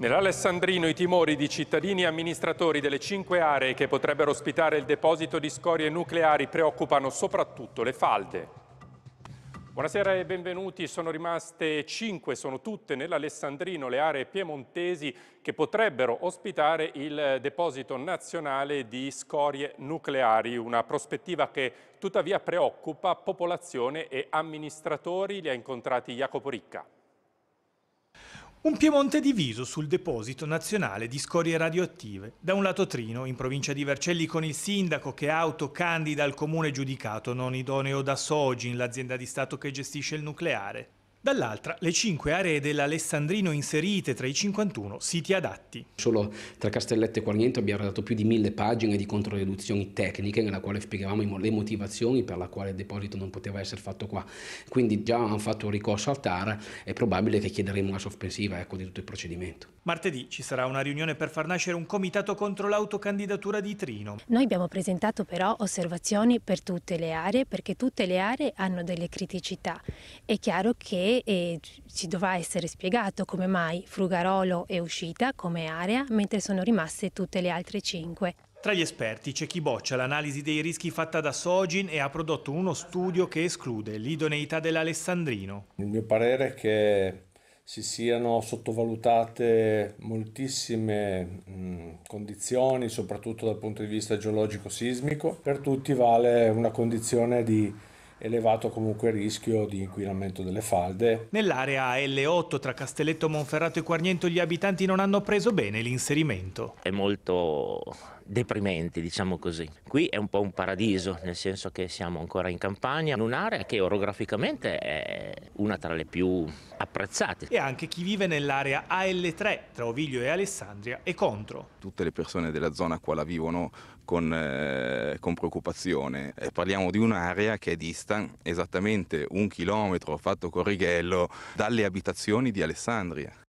Nell'Alessandrino i timori di cittadini e amministratori delle cinque aree che potrebbero ospitare il deposito di scorie nucleari preoccupano soprattutto le falde. Buonasera e benvenuti, sono rimaste cinque, sono tutte nell'Alessandrino le aree piemontesi che potrebbero ospitare il deposito nazionale di scorie nucleari, una prospettiva che tuttavia preoccupa popolazione e amministratori, li ha incontrati Jacopo Ricca. Un Piemonte diviso sul deposito nazionale di scorie radioattive. Da un lato Trino, in provincia di Vercelli, con il sindaco che autocandida al comune giudicato non idoneo da Sogin, l'azienda di Stato che gestisce il nucleare. Dall'altra, le cinque aree dell'Alessandrino inserite tra i 51 siti adatti. Solo tra Castellette e Quarniento abbiamo redatto più di mille pagine di controreduzioni tecniche nella quale spiegavamo le motivazioni per le quali il deposito non poteva essere fatto qua. Quindi già hanno fatto ricorso al TAR, è probabile che chiederemo una sospensiva ecco, di tutto il procedimento. Martedì ci sarà una riunione per far nascere un comitato contro l'autocandidatura di Trino. Noi abbiamo presentato però osservazioni per tutte le aree perché tutte le aree hanno delle criticità. È chiaro che e, ci dovrà essere spiegato come mai Frugarolo è uscita come area mentre sono rimaste tutte le altre cinque. Tra gli esperti c'è chi boccia l'analisi dei rischi fatta da Sogin e ha prodotto uno studio che esclude l'idoneità dell'Alessandrino. Il mio parere è che si siano sottovalutate moltissime condizioni, soprattutto dal punto di vista geologico-sismico. Per tutti vale una condizione di elevato comunque il rischio di inquinamento delle falde. Nell'area L8 tra Castelletto, Monferrato e Quarniento gli abitanti non hanno preso bene l'inserimento. È molto deprimenti, diciamo così. Qui è un po' un paradiso, nel senso che siamo ancora in campagna, in un'area che orograficamente è una tra le più apprezzate. E anche chi vive nell'area AL3 tra Oviglio e Alessandria è contro. Tutte le persone della zona qua la vivono con, eh, con preoccupazione. parliamo di un'area che è dista esattamente un chilometro fatto corrighello dalle abitazioni di Alessandria.